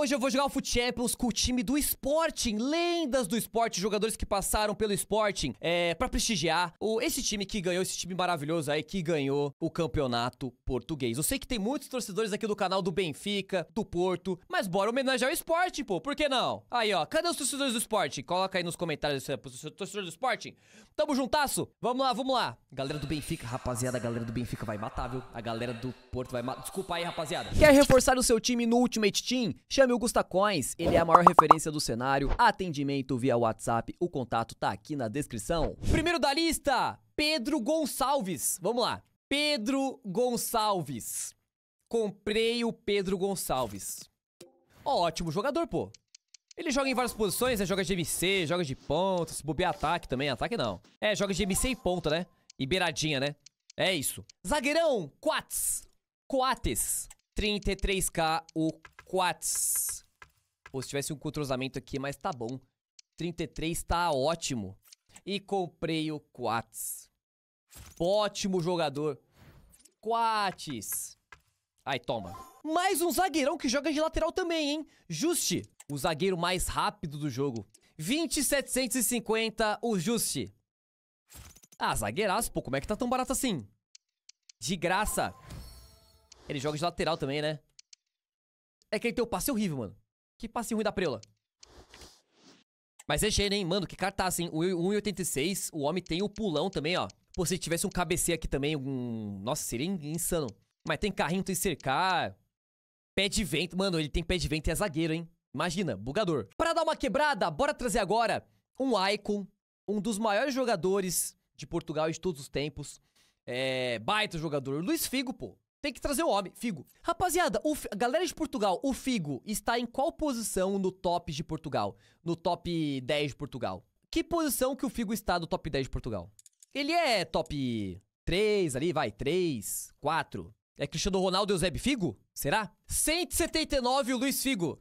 Hoje eu vou jogar o Foot Champions com o time do Sporting, lendas do Sporting, jogadores que passaram pelo Sporting, é, pra prestigiar o, esse time que ganhou, esse time maravilhoso aí, que ganhou o campeonato português. Eu sei que tem muitos torcedores aqui do canal do Benfica, do Porto, mas bora homenagear o Sporting, pô, por que não? Aí, ó, cadê os torcedores do Sporting? Coloca aí nos comentários eh, se é torcedor do Sporting. Tamo juntasso? Vamos lá, vamos lá. Galera do Benfica, rapaziada, a galera do Benfica vai matar, viu? A galera do Porto vai matar. Desculpa aí, rapaziada. Quer reforçar o seu time no Ultimate Team? Chame meu Gusta Coins, ele é a maior referência do cenário, atendimento via WhatsApp, o contato tá aqui na descrição. Primeiro da lista, Pedro Gonçalves. Vamos lá. Pedro Gonçalves. Comprei o Pedro Gonçalves. Ótimo jogador, pô. Ele joga em várias posições, né? Joga de MC, joga de ponta, se bobear ataque também, ataque não. É, joga de MC e ponta, né? E beiradinha, né? É isso. Zagueirão, Quats. Coates. 33k o quats. Pô, se tivesse um cruzamento aqui, mas tá bom. 33 tá ótimo. E comprei o quats. Ótimo jogador. Quates. Aí, toma. Mais um zagueirão que joga de lateral também, hein? Juste, o zagueiro mais rápido do jogo. 2750 o Juste. Ah, zagueiraço, pô, como é que tá tão barato assim? De graça. Ele joga de lateral também, né? É tem o passe horrível, mano. Que passe ruim da preula. Mas é gênio, hein? Mano, que cartaz, hein? 1,86. O homem tem o pulão também, ó. Pô, se tivesse um cabeceio aqui também, um... Nossa, seria insano. Mas tem carrinho, tem cercar. Pé de vento. Mano, ele tem pé de vento e é zagueiro, hein? Imagina, bugador. Para dar uma quebrada, bora trazer agora um Icon, um dos maiores jogadores de Portugal de todos os tempos. É, baita jogador. Luiz Figo, pô. Tem que trazer o homem, Figo. Rapaziada, o, galera de Portugal, o Figo está em qual posição no top de Portugal? No top 10 de Portugal? Que posição que o Figo está do top 10 de Portugal? Ele é top 3 ali, vai, 3, 4. É Cristiano Ronaldo e Eusébio Figo? Será? 179 o Luiz Figo.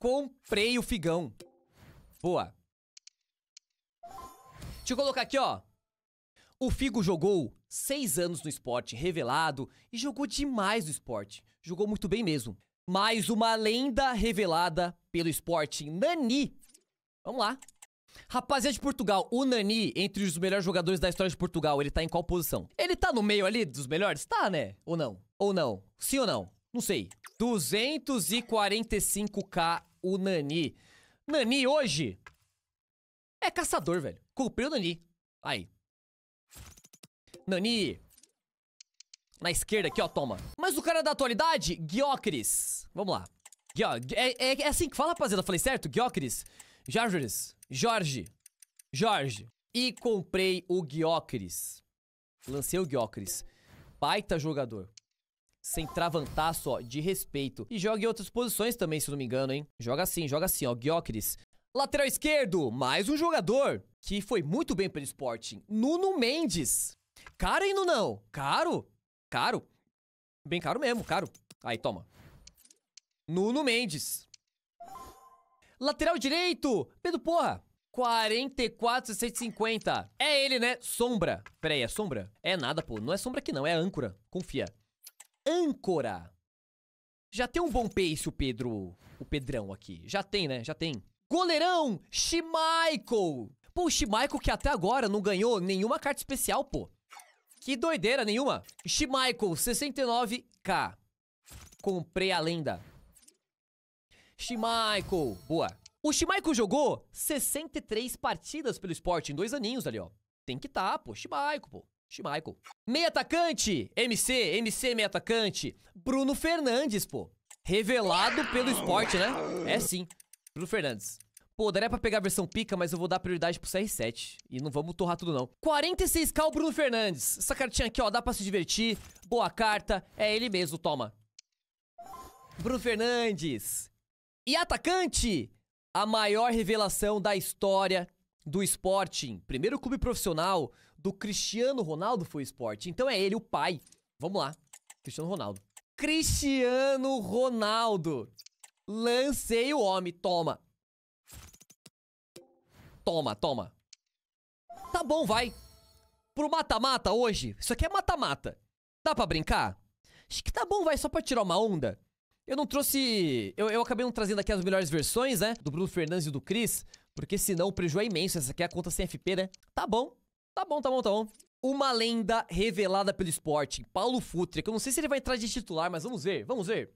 Comprei o Figão. Boa. Deixa eu colocar aqui, ó. O Figo jogou seis anos no esporte, revelado, e jogou demais no esporte. Jogou muito bem mesmo. Mais uma lenda revelada pelo esporte, Nani. Vamos lá. Rapaziada de Portugal, o Nani, entre os melhores jogadores da história de Portugal, ele tá em qual posição? Ele tá no meio ali dos melhores? Tá, né? Ou não? Ou não? Sim ou não? Não sei. 245k o Nani. Nani hoje é caçador, velho. Cumpriu o Nani. Aí. Nani. Na esquerda aqui, ó, toma. Mas o cara da atualidade, Guiócris. Vamos lá. É, é, é, assim que fala, rapaziada. Falei certo? Guiócris. Jarjores. Jorge. Jorge. E comprei o Guiócris. Lancei o Guiócris. Baita jogador. Sem travantaço, ó, de respeito. E joga em outras posições também, se não me engano, hein? Joga assim, joga assim, ó. Guiócris. Lateral esquerdo, mais um jogador que foi muito bem pelo Sporting. Nuno Mendes. Caro ainda não. Caro. Caro. Bem caro mesmo, caro. Aí, toma. Nuno Mendes. Lateral direito. Pedro Porra. 44,650. É ele, né? Sombra. Peraí, é sombra? É nada, pô. Não é sombra aqui não, é âncora. Confia. Âncora. Já tem um bom pace o Pedro... O Pedrão aqui. Já tem, né? Já tem. Goleirão, Schmeichel. Pô, o Schmeichel que até agora não ganhou nenhuma carta especial, pô. Que doideira nenhuma. Shmichael, 69k. Comprei a lenda. Shmichael, boa. O Shmichael jogou 63 partidas pelo esporte em dois aninhos ali, ó. Tem que tá, pô. Shmichael, pô. Schmeichel. Meia atacante, MC, MC meia atacante, Bruno Fernandes, pô. Revelado pelo esporte, né? É sim. Bruno Fernandes. Pô, daria pra pegar a versão pica, mas eu vou dar prioridade pro CR7. E não vamos torrar tudo, não. 46k o Bruno Fernandes. Essa cartinha aqui, ó, dá pra se divertir. Boa carta. É ele mesmo, toma. Bruno Fernandes. E atacante? A maior revelação da história do Sporting. Primeiro clube profissional do Cristiano Ronaldo foi o Sporting. Então é ele, o pai. Vamos lá. Cristiano Ronaldo. Cristiano Ronaldo. Lancei o homem, toma. Toma, toma. Tá bom, vai. Pro mata-mata hoje. Isso aqui é mata-mata. Dá pra brincar? Acho que tá bom, vai, só pra tirar uma onda. Eu não trouxe... Eu, eu acabei não trazendo aqui as melhores versões, né? Do Bruno Fernandes e do Cris. Porque senão o prejuízo é imenso. Essa aqui é a conta sem FP, né? Tá bom. Tá bom, tá bom, tá bom. Uma lenda revelada pelo esporte. Paulo Futre. Que eu não sei se ele vai entrar de titular, mas vamos ver. Vamos ver.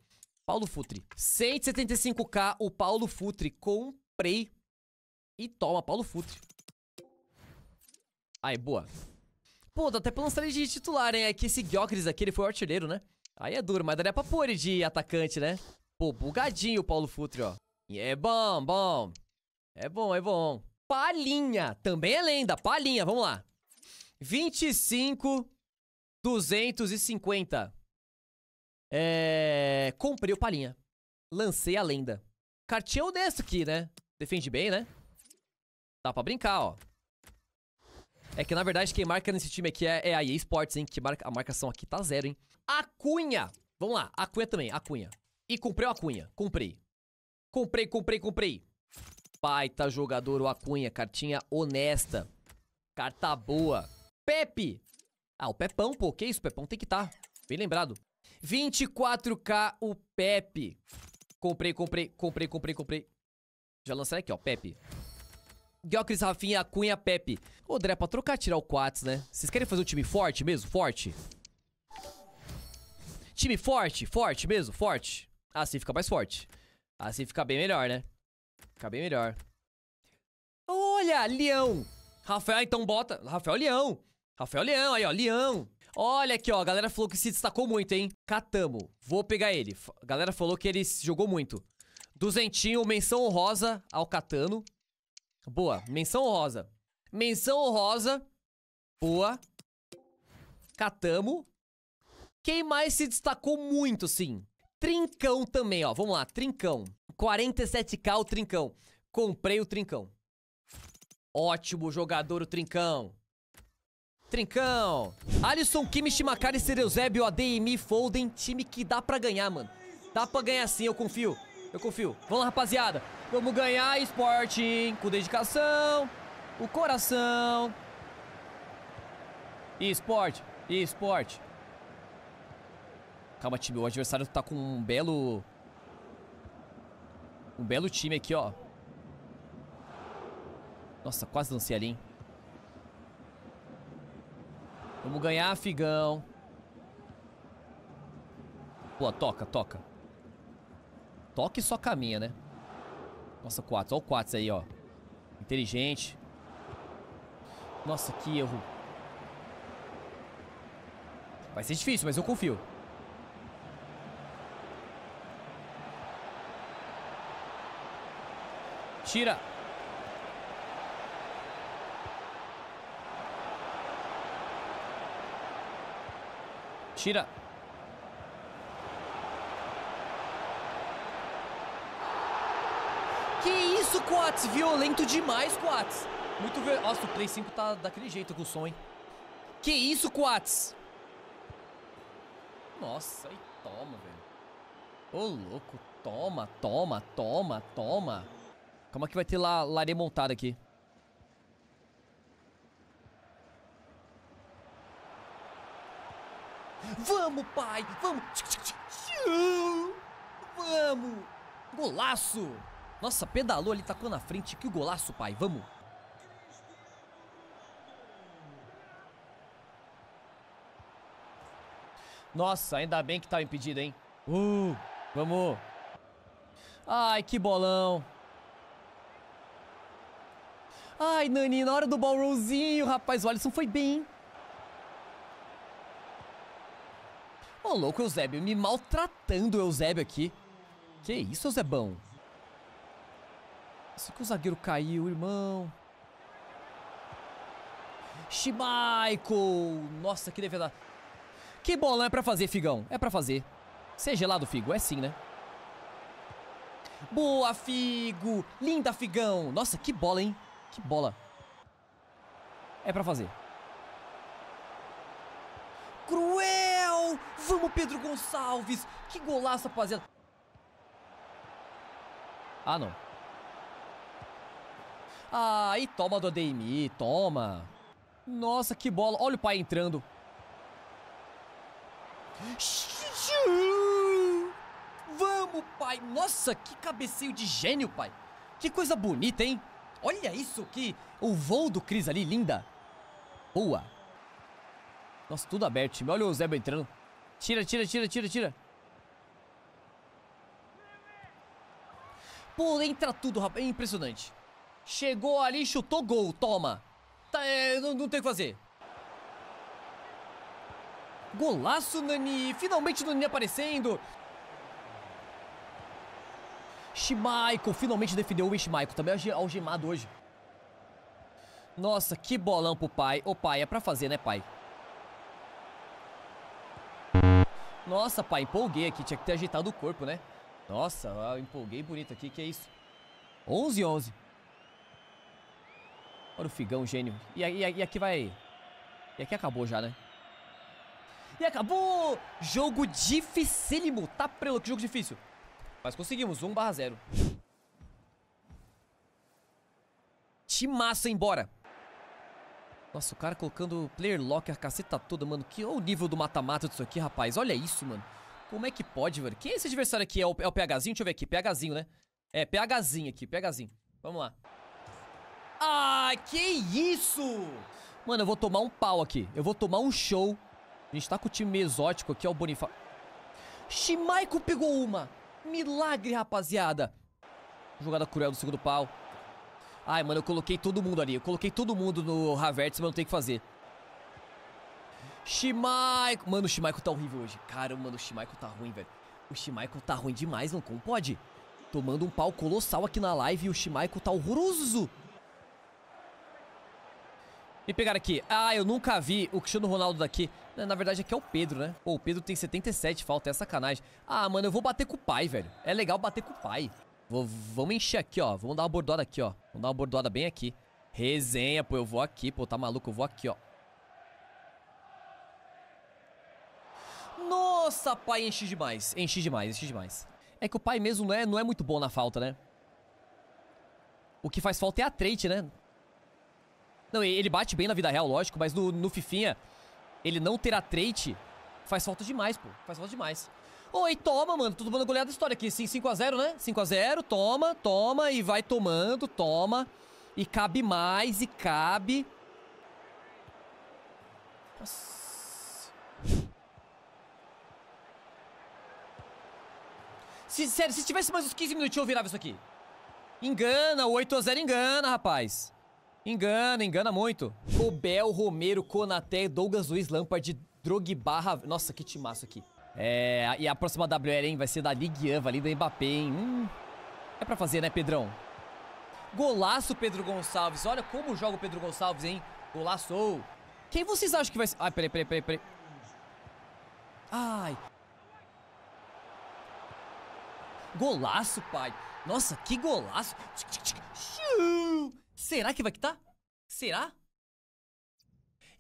Paulo Futre. 175k o Paulo Futre. Comprei e toma, Paulo Futre. Aí, boa. Pô, dá até pra lançar ele de titular, hein? É que esse Gyokris aqui, ele foi o artilheiro, né? Aí é duro, mas daria pra pôr ele de atacante, né? Pô, bugadinho o Paulo Futre, ó. E é bom, bom. É bom, é bom. Palinha Também é lenda. Palinha vamos lá. 25, 250. É... Comprei o Palinha Lancei a lenda. Cartinha é desse aqui, né? Defende bem, né? Dá pra brincar, ó. É que, na verdade, quem marca nesse time aqui é, é a EA Sports, hein? Que marca, a marcação aqui tá zero, hein? A Cunha! Vamos lá, a Cunha também, a Cunha. E comprei o Acunha, comprei. Comprei, comprei, comprei. Baita jogador o Acunha, cartinha honesta. Carta boa. Pepe! Ah, o Pepão, pô, que isso? O Pepão tem que estar. Tá. Bem lembrado. 24k o Pepe. Comprei, comprei, comprei, comprei, comprei. Já lançaram aqui, ó, Pepe. Guiocris, Rafinha, Cunha, Pepe. Ô, Dré, pra trocar, tirar o Quats, né? Vocês querem fazer um time forte mesmo? Forte? Time forte? Forte mesmo? Forte? Assim fica mais forte. Assim fica bem melhor, né? Fica bem melhor. Olha, Leão. Rafael, então bota... Rafael Leão. Rafael Leão, aí, ó. Leão. Olha aqui, ó. A galera falou que se destacou muito, hein? Catamo. Vou pegar ele. A galera falou que ele jogou muito. Duzentinho, menção honrosa ao Catano. Boa. Menção rosa Menção rosa Boa. Catamo. Quem mais se destacou muito, sim? Trincão também, ó. Vamos lá, Trincão. 47k o Trincão. Comprei o Trincão. Ótimo jogador o Trincão. Trincão. Alisson, Kimmich, Macari, Sereusébio, adm Folden. Time que dá pra ganhar, mano. Dá pra ganhar sim, eu confio. Eu confio. Vamos lá, rapaziada. Vamos ganhar, Sporting. Com dedicação. O coração. E esporte. E esporte. Calma, time. O adversário tá com um belo... Um belo time aqui, ó. Nossa, quase lancei ali, hein? Vamos ganhar, Figão. Boa, toca, toca toca e só caminha, né? Nossa, quatro, Olha o Quatz aí, ó. Inteligente. Nossa, que erro. Vai ser difícil, mas eu confio. Tira. Tira. isso, Quats! Violento demais, Quats! Muito ver... Nossa, o Play 5 tá daquele jeito com o som, hein? Que isso, Quats! Nossa, e toma, velho. Ô, louco. Toma, toma, toma, toma. Calma que vai ter lá, lá montada aqui. Vamos, pai! Vamos! Vamos! Golaço! Nossa, pedalou ali, tacou na frente. Que golaço, pai. Vamos. Nossa, ainda bem que tava impedido, hein? Uh, vamos. Ai, que bolão. Ai, Nani, na hora do ballroomzinho, rapaz. O Alisson foi bem, hein? Ô, louco, Eusébio. Me maltratando o Eusébio aqui. Que isso, Eusebão. Assim que o zagueiro caiu, irmão. Shimaico! Nossa, que devia Que bola é pra fazer, Figão. É pra fazer. Você é gelado, Figo? É sim, né? Boa, Figo! Linda, Figão! Nossa, que bola, hein? Que bola. É pra fazer. Cruel! Vamos, Pedro Gonçalves! Que golaço, rapaziada! Ah, não. Ah, e toma do ADMI, toma. Nossa, que bola. Olha o pai entrando. Vamos, pai. Nossa, que cabeceio de gênio, pai. Que coisa bonita, hein? Olha isso aqui. O voo do Cris ali, linda. Boa. Nossa, tudo aberto, time. Olha o Zebo entrando. Tira, tira, tira, tira, tira. Pô, entra tudo, rapaz. É impressionante. Chegou ali, chutou gol, toma. Tá, é, não, não tem o que fazer. Golaço, Nani. Finalmente o Nani aparecendo. Shimaico finalmente defendeu o Shimaico. Também algemado hoje. Nossa, que bolão pro pai. Ô pai, é pra fazer, né pai? Nossa, pai, empolguei aqui. Tinha que ter ajeitado o corpo, né? Nossa, empolguei bonito aqui. Que é isso? 11 11 Olha o Figão, gênio. E, e, e aqui vai... E aqui acabou já, né? E acabou! Jogo dificílimo. Tá prelo, que jogo difícil. Mas conseguimos, 1 barra 0. Timaça embora. Nossa, o cara colocando player lock a caceta toda, mano. Que o nível do mata-mata disso aqui, rapaz. Olha isso, mano. Como é que pode, velho? Quem é esse adversário aqui? É o, é o PHzinho? Deixa eu ver aqui. PHzinho, né? É, PHzinho aqui. PHzinho. Vamos lá. Ah, que isso! Mano, eu vou tomar um pau aqui. Eu vou tomar um show. A gente tá com o time exótico aqui, ó, o Bonifácio. Shimaico pegou uma. Milagre, rapaziada. Jogada cruel do segundo pau. Ai, mano, eu coloquei todo mundo ali. Eu coloquei todo mundo no Havertz, mas não tem o que fazer. Shimaico. Mano, o Shimaico tá horrível hoje. Caramba, mano, o Shimaico tá ruim, velho. O Shimaico tá ruim demais, não como pode? Tomando um pau colossal aqui na live e o Shimaico tá horroroso. Me pegar aqui. Ah, eu nunca vi o Cristiano Ronaldo daqui. Na verdade, aqui é o Pedro, né? Pô, o Pedro tem 77 falta, é sacanagem. Ah, mano, eu vou bater com o pai, velho. É legal bater com o pai. Vou, vamos encher aqui, ó. Vamos dar uma bordoada aqui, ó. Vamos dar uma bordoada bem aqui. Resenha, pô. Eu vou aqui, pô. Tá maluco? Eu vou aqui, ó. Nossa, pai, enchi demais. Enchi demais, enchi demais. É que o pai mesmo não é, não é muito bom na falta, né? O que faz falta é a trait, né? Não, ele bate bem na vida real, lógico, mas no, no Fifinha, ele não ter a trait faz falta demais, pô. Faz falta demais. Oi, toma, mano. Todo mundo goleada da história aqui. 5x0, né? 5x0, toma, toma e vai tomando, toma. E cabe mais, e cabe. Nossa. Se, sério, se tivesse mais uns 15 minutos, eu virava isso aqui. Engana, 8x0 engana, rapaz. Engana, engana muito. Cobel, Romero, Konaté, Douglas Luiz, Lampard, Drogba... Nossa, que timaço aqui. É, e a próxima WL, hein? Vai ser da Ligue 1, da Mbappé, hein? Hum, é pra fazer, né, Pedrão? Golaço, Pedro Gonçalves. Olha como joga o Pedro Gonçalves, hein? Golaço. Quem vocês acham que vai ser... Ai, peraí, peraí, peraí, peraí. Ai. Golaço, pai. Nossa, que golaço. Tchiu. Será que vai quitar? Será?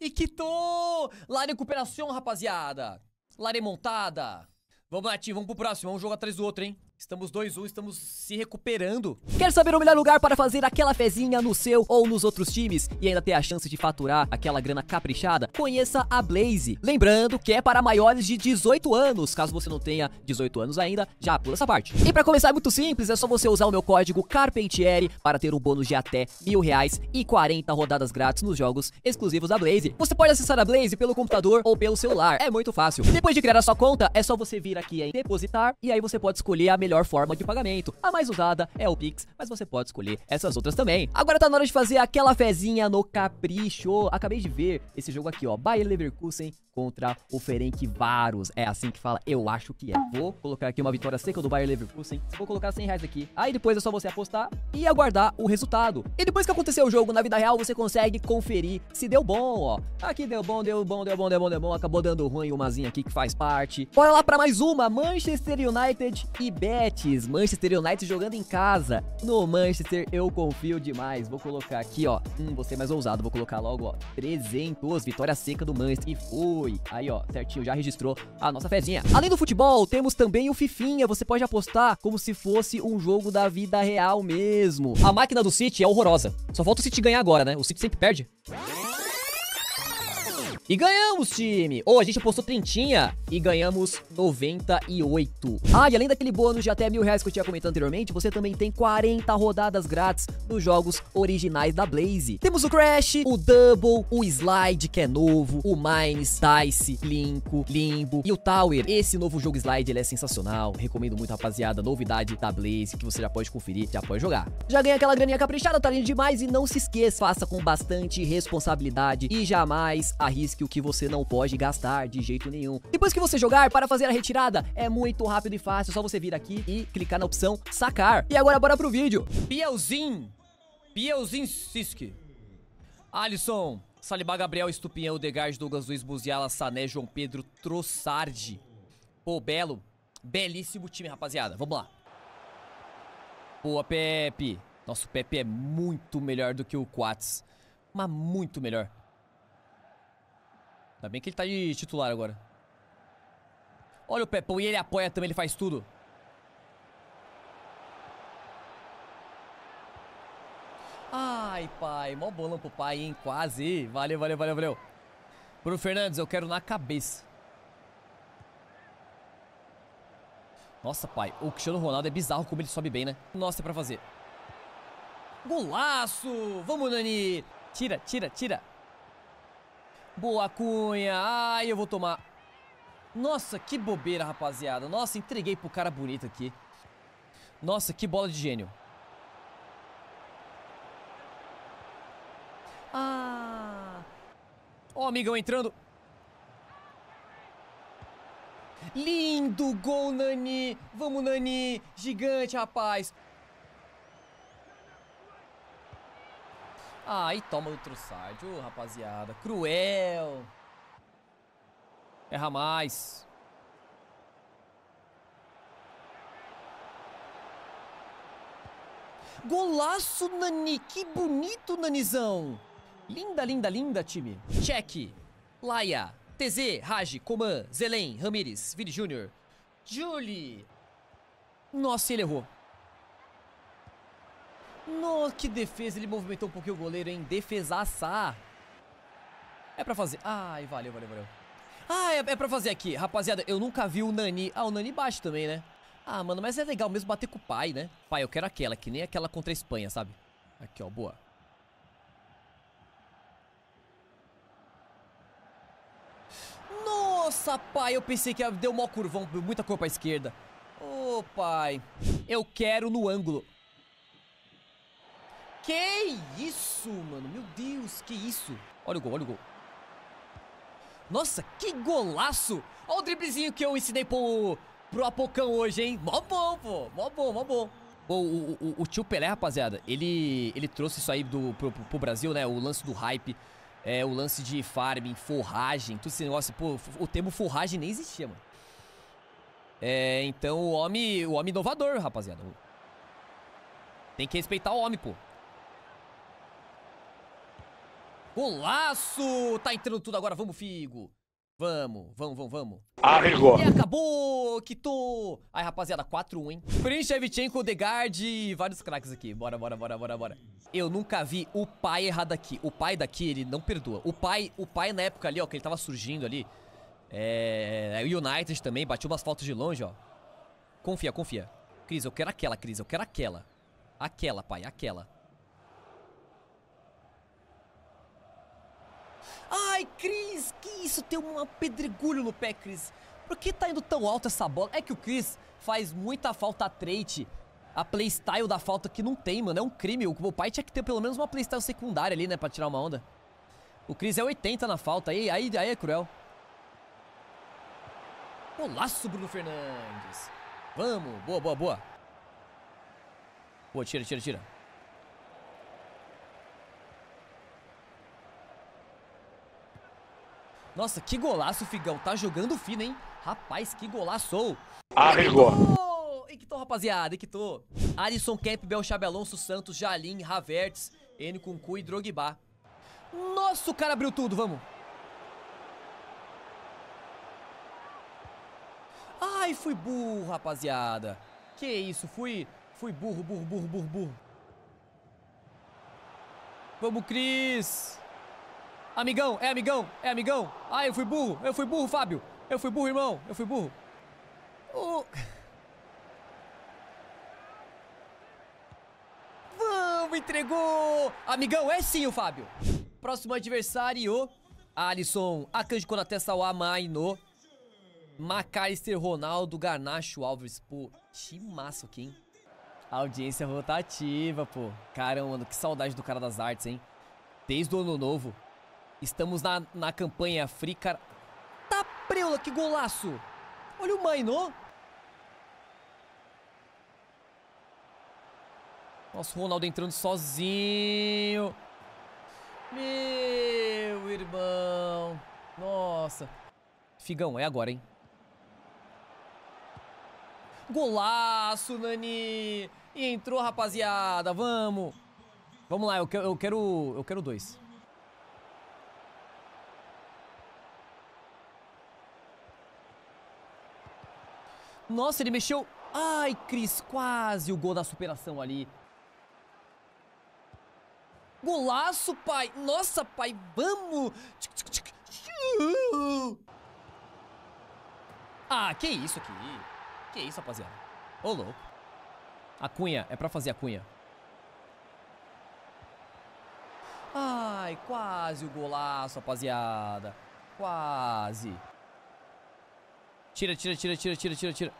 E quitou! Lara recuperação, rapaziada. Lara montada. Vamos lá, tio. Vamos pro próximo. Vamos um jogo atrás do outro, hein? Estamos 2-1, um, estamos se recuperando. Quer saber o melhor lugar para fazer aquela fezinha no seu ou nos outros times e ainda ter a chance de faturar aquela grana caprichada? Conheça a Blaze. Lembrando que é para maiores de 18 anos. Caso você não tenha 18 anos ainda, já pula essa parte. E para começar é muito simples, é só você usar o meu código CARPENTIERI para ter um bônus de até mil reais e 40 rodadas grátis nos jogos exclusivos da Blaze. Você pode acessar a Blaze pelo computador ou pelo celular, é muito fácil. Depois de criar a sua conta, é só você vir aqui em depositar e aí você pode escolher a melhor melhor forma de pagamento. A mais usada é o Pix, mas você pode escolher essas outras também. Agora tá na hora de fazer aquela fezinha no capricho. Acabei de ver esse jogo aqui, ó. Bayer Leverkusen contra o Ferencváros. É assim que fala, eu acho que é. Vou colocar aqui uma vitória seca do Bayern Leverkusen. Vou colocar 100 reais aqui. Aí depois é só você apostar e aguardar o resultado. E depois que aconteceu o jogo na vida real, você consegue conferir se deu bom, ó. Aqui deu bom, deu bom, deu bom, deu bom, deu bom. Acabou dando ruim umazinha aqui que faz parte. Bora lá para mais uma. Manchester United e Betis. Manchester United jogando em casa. No Manchester eu confio demais. Vou colocar aqui, ó. Hum, você mais ousado. Vou colocar logo, ó. 300. Vitória seca do Manchester. E foi. Foi. Aí, ó, certinho, já registrou a nossa fezinha. Além do futebol, temos também o Fifinha. Você pode apostar como se fosse um jogo da vida real mesmo. A máquina do City é horrorosa. Só falta o City ganhar agora, né? O City sempre perde. E ganhamos, time! Ou oh, a gente postou trintinha e ganhamos 98. Ah, e além daquele bônus de até mil reais que eu tinha comentado anteriormente, você também tem 40 rodadas grátis nos jogos originais da Blaze. Temos o Crash, o Double, o Slide, que é novo, o Mines, Dice, Linko, Limbo e o Tower. Esse novo jogo Slide, ele é sensacional. Recomendo muito, rapaziada. Novidade da Blaze, que você já pode conferir, já pode jogar. Já ganha aquela graninha caprichada, tá lindo demais. E não se esqueça, faça com bastante responsabilidade e jamais arrisque que o que você não pode gastar de jeito nenhum. Depois que você jogar, para fazer a retirada, é muito rápido e fácil, só você vir aqui e clicar na opção sacar. E agora bora pro vídeo. Pielzinho, Pielzinho Siski, Alisson, Saliba, Gabriel, Estupinhão, Degard, Douglas Luiz, Buziala, Sané, João Pedro, Trossardi. Pô, belo, belíssimo time, rapaziada. Vamos lá. Boa, Pepe. Nosso Pepe é muito melhor do que o Quats. Mas muito melhor. Ainda bem que ele tá de titular agora. Olha o Pepão. E ele apoia também, ele faz tudo. Ai, pai. Mó bolão pro pai, hein? Quase. Valeu, valeu, valeu, valeu. Pro Fernandes, eu quero na cabeça. Nossa, pai. O Cristiano Ronaldo é bizarro como ele sobe bem, né? Nossa, é pra fazer. Golaço! Vamos, Nani! Tira, tira, tira. Boa, Cunha. Ai, eu vou tomar. Nossa, que bobeira, rapaziada. Nossa, entreguei pro cara bonito aqui. Nossa, que bola de gênio. Ah. Ó, oh, amigão entrando. Lindo gol, Nani. Vamos, Nani. Gigante, rapaz. Ah, e toma outro side, ô oh, rapaziada. Cruel. Erra mais. Golaço, Nani. Que bonito, Nanizão. Linda, linda, linda, time. Check. Laia. TZ, Raj, Coman, Zelen, Ramires, Vini Júnior. Julie. Nossa, ele errou. Nossa, que defesa, ele movimentou um pouquinho o goleiro, hein? Defesaça. É pra fazer. Ai, valeu, valeu, valeu. Ah, é, é pra fazer aqui. Rapaziada, eu nunca vi o Nani. Ah, o Nani baixo também, né? Ah, mano, mas é legal mesmo bater com o pai, né? Pai, eu quero aquela, que nem aquela contra a Espanha, sabe? Aqui, ó, boa. Nossa, pai, eu pensei que deu mó curvão, muita cor pra esquerda. Ô, oh, pai. Eu quero no ângulo. Que isso, mano. Meu Deus, que isso. Olha o gol, olha o gol. Nossa, que golaço. Olha o driblezinho que eu ensinei pro, pro Apocão hoje, hein. Mó bom, pô. Mó bom, mó bom. O, o, o, o tio Pelé, rapaziada, ele, ele trouxe isso aí do, pro, pro, pro Brasil, né? O lance do hype. É, o lance de farming, forragem, tudo esse negócio. Pô, o termo forragem nem existia, mano. É, então o homem, o homem inovador, rapaziada. Tem que respeitar o homem, pô. Golaço! Tá entrando tudo agora, vamos, Figo. Vamos, vamos, vamos, vamos. Arregou. E acabou, quitou. Aí, rapaziada, 4-1, hein? Corinthians, Evchenko, e vários craques aqui. Bora, bora, bora, bora, bora. Eu nunca vi o pai errado aqui. O pai daqui, ele não perdoa. O pai, o pai na época ali, ó, que ele tava surgindo ali. É... O United também, bateu umas faltas de longe, ó. Confia, confia. Cris, eu quero aquela, Cris, eu quero aquela. Aquela, pai, aquela. Ai, Cris, que isso? Tem um pedregulho no pé, Cris. Por que tá indo tão alto essa bola? É que o Cris faz muita falta a trade. A playstyle da falta que não tem, mano. É um crime. O meu pai tinha que ter pelo menos uma playstyle secundária ali, né? Pra tirar uma onda. O Cris é 80 na falta. Aí, aí, aí é cruel. Golaço, Bruno Fernandes. Vamos. Boa, boa, boa. Boa, tira, tira, tira. Nossa, que golaço, Figão. Tá jogando fino, hein? Rapaz, que golaço. Arregou. E que tô, rapaziada, e que tô. Alisson, Campbell, Xabi Alonso, Santos, Jalim, Havertz, N. Kunku e Drogba. Nossa, o cara abriu tudo, vamos. Ai, fui burro, rapaziada. Que isso, fui, fui burro, burro, burro, burro, burro. Vamos, Cris. Amigão, é amigão, é amigão. Ah, eu fui burro, eu fui burro, Fábio. Eu fui burro, irmão, eu fui burro. Oh. Vamos, entregou. Amigão, é sim o Fábio. Próximo adversário, Alisson, Akanji Konate Sawama Aino, Macalister Ronaldo, Garnacho Alves. Pô, massa aqui, hein? Audiência rotativa, pô. Caramba, mano, que saudade do cara das artes, hein? Desde o ano novo. Estamos na, na campanha Free Car... Tá preula, que golaço! Olha o Maino! Nossa, o Ronaldo entrando sozinho. Meu irmão. Nossa. Figão, é agora, hein? Golaço, Nani! entrou, rapaziada. Vamos! Vamos lá, eu quero, eu quero, eu quero dois. Nossa, ele mexeu. Ai, Cris, quase o gol da superação ali. Golaço, pai. Nossa, pai, vamos. Ah, que isso aqui. Que isso, rapaziada. Ô, louco. A cunha, é pra fazer a cunha. Ai, quase o golaço, rapaziada. Quase. Tira, tira, tira, tira, tira, tira, tira.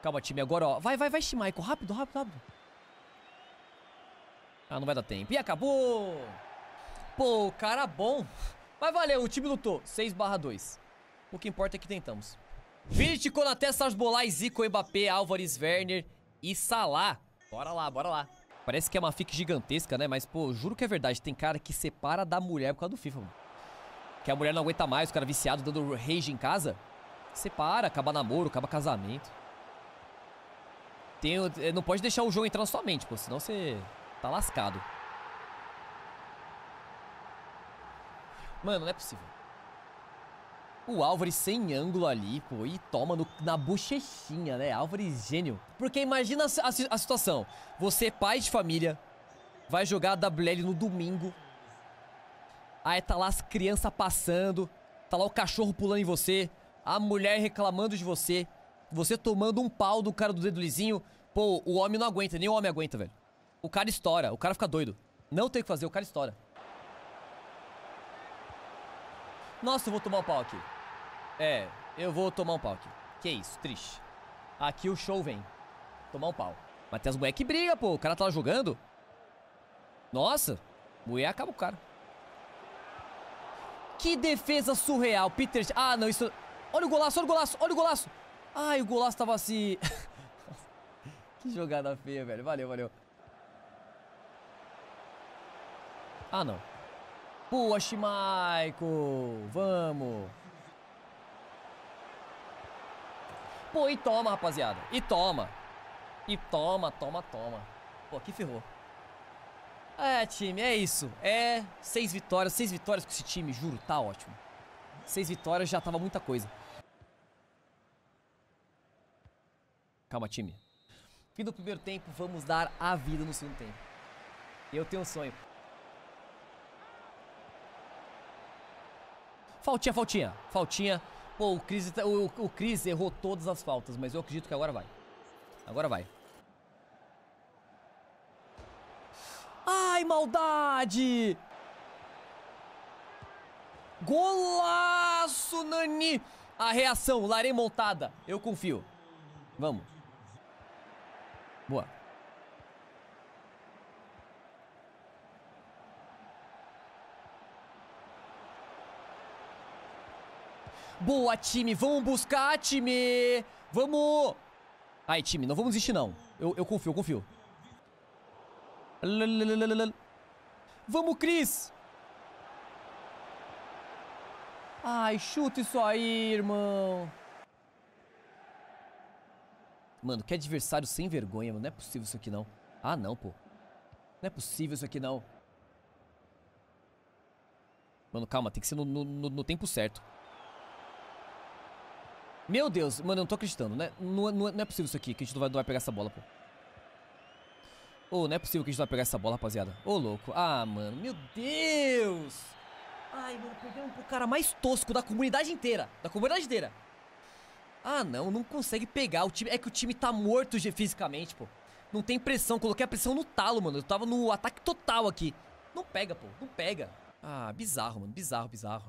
Calma, time. Agora, ó. Vai, vai, vai, Shimaico. Rápido, rápido, rápido. Ah, não vai dar tempo. E acabou! Pô, cara bom. Mas valeu, o time lutou. 6 barra 2. O que importa é que tentamos. Vinicius Konaté, Sarbolai, Zico, Mbappé, Álvares, Werner e Salah. Bora lá, bora lá. Parece que é uma fic gigantesca, né? Mas, pô, juro que é verdade. Tem cara que separa da mulher por causa do FIFA, mano que a mulher não aguenta mais, o cara viciado dando rage em casa, separa, acaba namoro, acaba casamento. Tem, eh, não pode deixar o jogo entrar na sua mente, pô, senão você tá lascado. Mano, não é possível. O Álvares sem ângulo ali, pô, e toma no, na bochechinha, né? Álvares é gênio. Porque imagina a, a, a situação. Você, pai de família, vai jogar a WL no domingo, Aí tá lá as crianças passando, tá lá o cachorro pulando em você, a mulher reclamando de você, você tomando um pau do cara do dedo lisinho. Pô, o homem não aguenta, nem o homem aguenta, velho. O cara estoura, o cara fica doido. Não tem o que fazer, o cara estoura. Nossa, eu vou tomar um pau aqui. É, eu vou tomar um pau aqui. Que isso, triste. Aqui o show vem. Tomar um pau. Mas tem as mulheres que brigam, pô. O cara tá lá jogando. Nossa, mulher acaba o cara. Que defesa surreal. Peter... Ah, não, isso... Olha o golaço, olha o golaço, olha o golaço. Ai, o golaço tava assim... que jogada feia, velho. Valeu, valeu. Ah, não. Boa, Chimaico. Vamos. Pô, e toma, rapaziada. E toma. E toma, toma, toma. Pô, aqui ferrou. É, time, é isso. É seis vitórias, seis vitórias com esse time, juro, tá ótimo. Seis vitórias já tava muita coisa. Calma, time. Fim do primeiro tempo, vamos dar a vida no segundo tempo. Eu tenho um sonho. Faltinha, faltinha, faltinha. Pô, o Cris, o, o errou todas as faltas, mas eu acredito que agora vai. Agora vai. Ai, maldade! Golaço, Nani! A reação, Larem montada. Eu confio. Vamos. Boa. Boa, time. Vamos buscar, time. Vamos. Ai, time, não vamos desistir, não. Eu, eu confio, eu confio. Vamos, Cris! Ai, chuta isso aí, irmão. Mano, que adversário sem vergonha, mano. Não é possível isso aqui, não. Ah, não, pô. Não é possível isso aqui, não. Mano, calma. Tem que ser no, no, no tempo certo. Meu Deus. Mano, eu não tô acreditando, né? Não, não, não é possível isso aqui, que a gente não vai, não vai pegar essa bola, pô. Ô, oh, não é possível que a gente vai pegar essa bola, rapaziada. Ô, oh, louco. Ah, mano. Meu Deus. Ai, mano. Perdemos pro cara mais tosco da comunidade inteira. Da comunidade inteira. Ah, não. Não consegue pegar. O time... É que o time tá morto fisicamente, pô. Não tem pressão. Coloquei a pressão no talo, mano. Eu tava no ataque total aqui. Não pega, pô. Não pega. Ah, bizarro, mano. Bizarro, bizarro.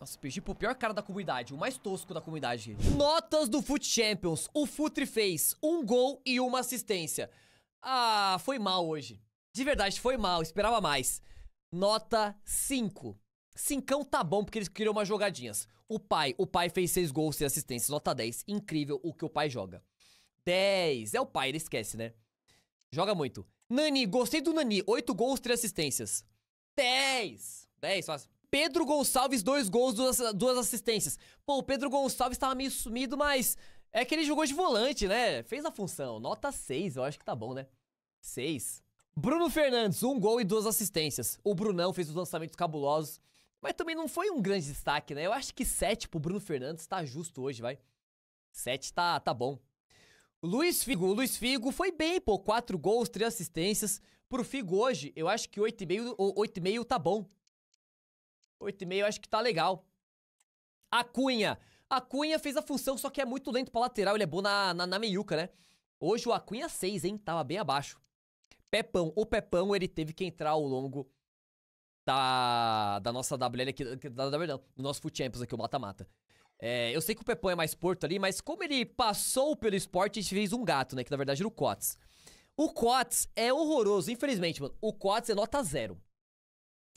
Nossa, perdi pro pior cara da comunidade, o mais tosco da comunidade. Notas do Foot Champions. O Futre fez um gol e uma assistência. Ah, foi mal hoje. De verdade, foi mal, esperava mais. Nota 5. Cincão tá bom porque eles criam umas jogadinhas. O pai, o pai fez 6 gols e assistências, nota 10. Incrível o que o pai joga. 10. É o pai, ele esquece, né? Joga muito. Nani, gostei do Nani. 8 gols, 3 assistências. 10. 10, fácil. Pedro Gonçalves, 2 gols, 2 assistências. Pô, o Pedro Gonçalves tava meio sumido, mas é que ele jogou de volante, né? Fez a função. Nota 6, eu acho que tá bom, né? 6. Bruno Fernandes, um gol e duas assistências. O Brunão fez os lançamentos cabulosos, mas também não foi um grande destaque, né? Eu acho que 7 pro Bruno Fernandes tá justo hoje, vai. 7 tá, tá bom. Luiz Figo, o Luiz Figo foi bem, pô. 4 gols, 3 assistências. Pro Figo hoje, eu acho que 8,5 8,5 tá bom. 8,5 eu acho que tá legal. A Cunha. A Cunha fez a função, só que é muito lento pra lateral. Ele é bom na, na, na meiuca, né? Hoje o Acunha 6, hein? Tava bem abaixo. Pepão. O Pepão, ele teve que entrar ao longo da, da nossa WL aqui, da verdade, não, do nosso Foot Champions aqui, o mata-mata. É, eu sei que o Pepão é mais porto ali, mas como ele passou pelo esporte, a gente fez um gato, né? Que na verdade era o Cotes. O Cotes é horroroso, infelizmente, mano. O Cotes é nota zero.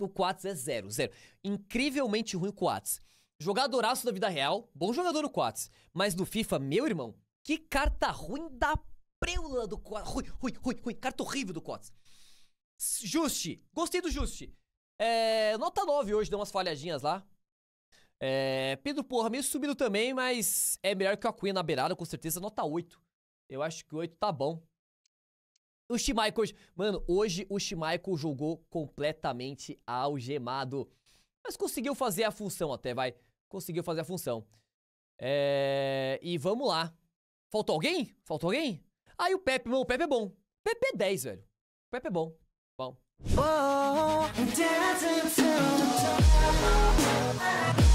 O Cotes é zero, zero. Incrivelmente ruim o Cots. Jogadoraço da vida real, bom jogador o Cotes, Mas no FIFA, meu irmão, que carta ruim da preula do Cotes. Rui, Rui, Rui, Rui. Carta horrível do Cotes. Juste. Gostei do Juste. É, nota 9 hoje, deu umas falhadinhas lá. É, Pedro Porra meio subido também, mas é melhor que o Acunha na beirada, com certeza. Nota 8. Eu acho que 8 tá bom. O Shimaico hoje. Mano, hoje o Shimaico jogou completamente algemado. Mas conseguiu fazer a função até, vai. Conseguiu fazer a função. É... E vamos lá. Faltou alguém? Faltou alguém? Aí o Pepe, mano, o Pepe é bom. Pepe é 10, velho. O Pepe é bom. Bom. Oh, oh, oh.